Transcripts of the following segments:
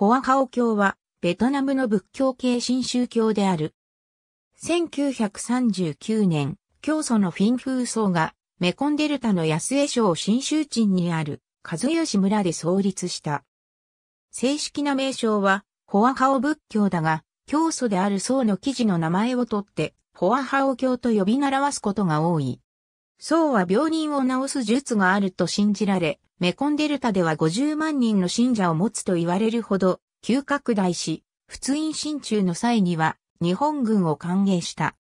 ホアハオ教は、ベトナムの仏教系新宗教である。1939年、教祖のフィンフーソが、メコンデルタの安江省新州鎮にある、和吉村で創立した。正式な名称は、ホアハオ仏教だが、教祖である僧の記事の名前をとって、ホアハオ教と呼び習わすことが多い。僧は病人を治す術があると信じられ、メコンデルタでは50万人の信者を持つと言われるほど、急拡大し、仏印進中の際には、日本軍を歓迎した。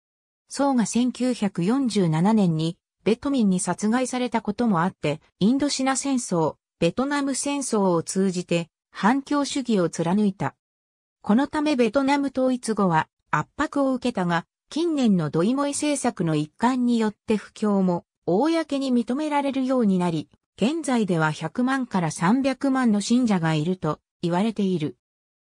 僧が1947年に、ベトミンに殺害されたこともあって、インドシナ戦争、ベトナム戦争を通じて、反共主義を貫いた。このためベトナム統一後は圧迫を受けたが、近年のドイモイ政策の一環によって不況も公に認められるようになり、現在では100万から300万の信者がいると言われている。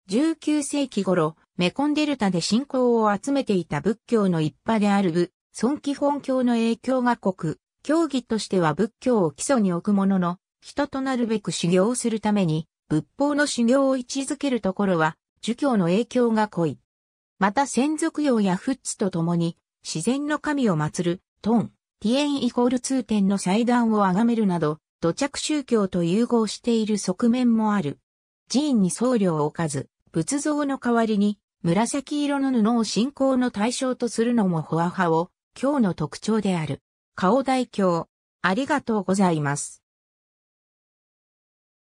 19世紀頃、メコンデルタで信仰を集めていた仏教の一派である部、孫基本教の影響が濃く、教義としては仏教を基礎に置くものの、人となるべく修行をするために、仏法の修行を位置づけるところは、儒教の影響が濃い。また先俗用やフッツと共に、自然の神を祀る、トン、ティエンイコール通天の祭壇を崇めるなど、土着宗教と融合している側面もある。寺院に僧侶を置かず、仏像の代わりに、紫色の布を信仰の対象とするのもホア派を、今日の特徴である。顔代表、ありがとうございます。